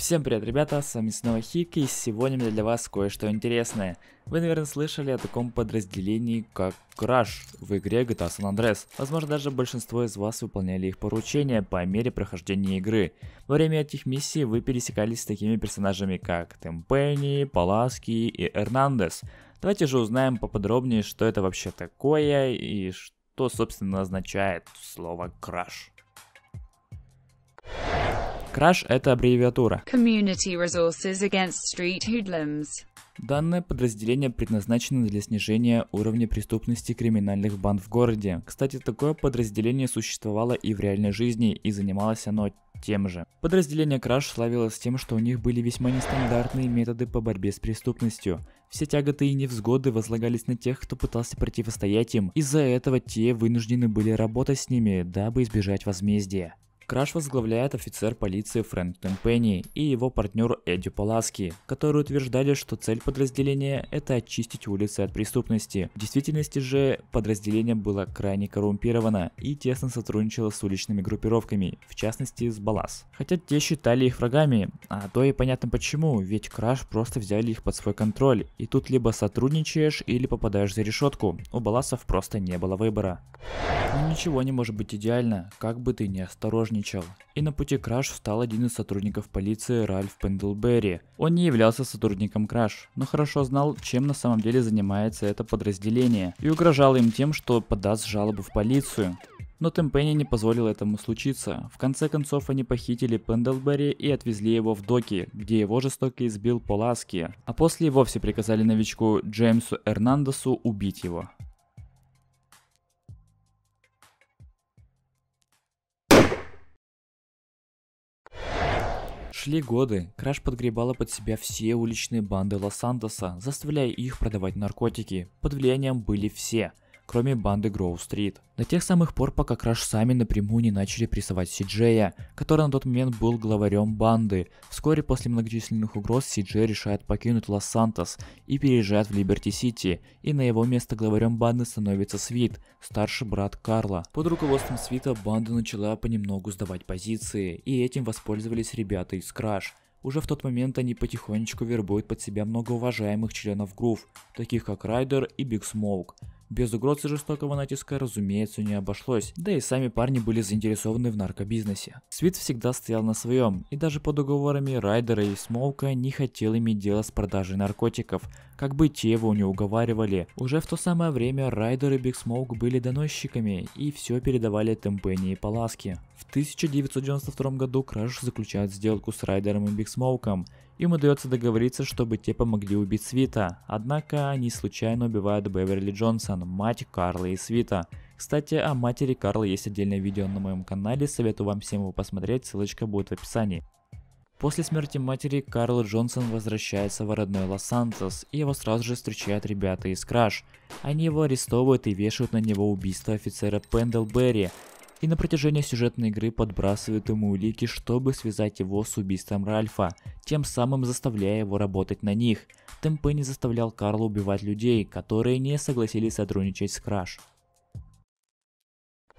Всем привет, ребята, с вами снова Хик и сегодня у меня для вас кое-что интересное. Вы, наверное, слышали о таком подразделении, как Краш в игре GTA San Andreas. Возможно, даже большинство из вас выполняли их поручения по мере прохождения игры. Во время этих миссий вы пересекались с такими персонажами, как Темпени, Паласки и Эрнандес. Давайте же узнаем поподробнее, что это вообще такое и что, собственно, означает слово «краш». Краш – это аббревиатура. Community Resources Against Street Hoodlums. Данное подразделение предназначено для снижения уровня преступности криминальных банд в городе. Кстати, такое подразделение существовало и в реальной жизни, и занималось оно тем же. Подразделение Краш славилось тем, что у них были весьма нестандартные методы по борьбе с преступностью. Все тяготы и невзгоды возлагались на тех, кто пытался противостоять им. Из-за этого те вынуждены были работать с ними, дабы избежать возмездия. Краш возглавляет офицер полиции Фрэнк Темпенни и его партнер Эдди Паласки, которые утверждали, что цель подразделения – это очистить улицы от преступности. В действительности же подразделение было крайне коррумпировано и тесно сотрудничало с уличными группировками, в частности с Балас. Хотя те считали их врагами, а то и понятно почему, ведь Краш просто взяли их под свой контроль, и тут либо сотрудничаешь или попадаешь за решетку, у Баласов просто не было выбора. Но ну, ничего не может быть идеально, как бы ты ни осторожничал сотрудничал. И на пути Краш встал один из сотрудников полиции Ральф Пендлберри. Он не являлся сотрудником Краш, но хорошо знал, чем на самом деле занимается это подразделение, и угрожал им тем, что подаст жалобу в полицию. Но Темпенни не позволил этому случиться. В конце концов, они похитили Пендлберри и отвезли его в доки, где его жестоко избил Поласки, а после и вовсе приказали новичку Джеймсу Эрнандесу убить его. Шли годы, Краш подгребала под себя все уличные банды Лос-Сантоса, заставляя их продавать наркотики. Под влиянием были все – кроме банды Гроу-стрит. До тех самых пор, пока Краш сами напрямую не начали прессовать Сиджея, который на тот момент был главарем банды. Вскоре после многочисленных угроз Сиджей решает покинуть Лос-Сантос и переезжает в Либерти-Сити, и на его место главарем банды становится Свит, старший брат Карла. Под руководством Свита банда начала понемногу сдавать позиции, и этим воспользовались ребята из Краш – уже в тот момент они потихонечку вербуют под себя многоуважаемых членов Грув, таких как Райдер и Биг Смоук. Без угрозы жестокого натиска, разумеется, не обошлось, да и сами парни были заинтересованы в наркобизнесе. Свит всегда стоял на своем, и даже по договорами Райдера и Смоука не хотел иметь дело с продажей наркотиков, как бы те его не уговаривали. Уже в то самое время Райдер и Биг Смоук были доносчиками, и все передавали Темпене и Паласке. В 1992 году Краш заключает сделку с Райдером и Биг Смоуком. Им удается договориться, чтобы те помогли убить Свита, однако они случайно убивают Беверли Джонсон, мать Карла и Свита. Кстати, о матери Карла есть отдельное видео на моем канале, советую вам всем его посмотреть, ссылочка будет в описании. После смерти матери Карл Джонсон возвращается в родной Лос-Сантос, и его сразу же встречают ребята из Краш. Они его арестовывают и вешают на него убийство офицера Пендел и на протяжении сюжетной игры подбрасывают ему улики, чтобы связать его с убийством Ральфа, тем самым заставляя его работать на них. Темпе не заставлял Карла убивать людей, которые не согласились сотрудничать с Краш.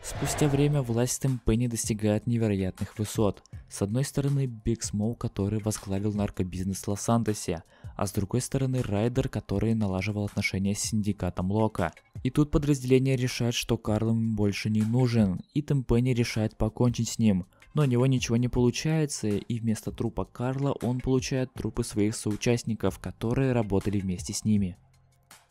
Спустя время власть Темпени достигает невероятных высот. С одной стороны Биг Смоу, который возглавил наркобизнес в Лос-Антосе, а с другой стороны Райдер, который налаживал отношения с синдикатом Лока – и тут подразделение решает, что Карл им больше не нужен, и Темпенни решает покончить с ним. Но у него ничего не получается, и вместо трупа Карла он получает трупы своих соучастников, которые работали вместе с ними.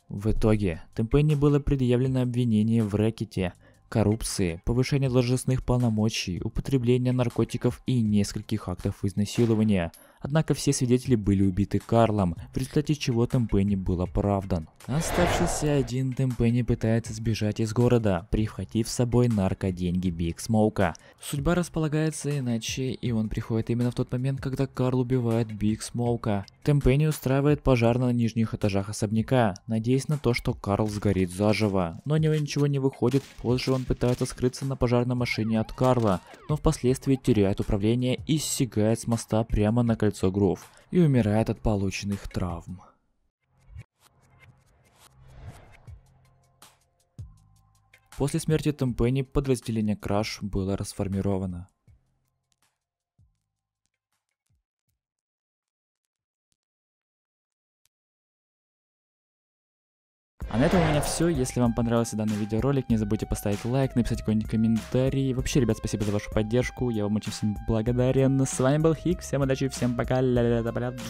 В итоге, Темпенни было предъявлено обвинение в рэкете, коррупции, повышении должностных полномочий, употреблении наркотиков и нескольких актов изнасилования – Однако все свидетели были убиты Карлом, в результате чего Темпенни был оправдан. Оставшийся один Темпенни пытается сбежать из города, прихватив с собой наркоденьги Биг Смоука. Судьба располагается иначе, и он приходит именно в тот момент, когда Карл убивает Биг Смоука. Темпенни устраивает пожар на нижних этажах особняка, надеясь на то, что Карл сгорит заживо. Но у него ничего не выходит, позже он пытается скрыться на пожарной машине от Карла, но впоследствии теряет управление и сигает с моста прямо на кольцо лицо Гроф и умирает от полученных травм. После смерти Темпени подразделение Краш было расформировано. А на этом у меня все. Если вам понравился данный видеоролик, не забудьте поставить лайк, написать какой-нибудь комментарий. Вообще, ребят, спасибо за вашу поддержку. Я вам очень всем благодарен. С вами был Хик. Всем удачи, всем пока. Ля -ля -ля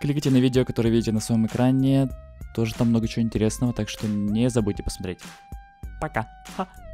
Кликайте на видео, которое видите на своем экране. Тоже там много чего интересного, так что не забудьте посмотреть. Пока. Ха.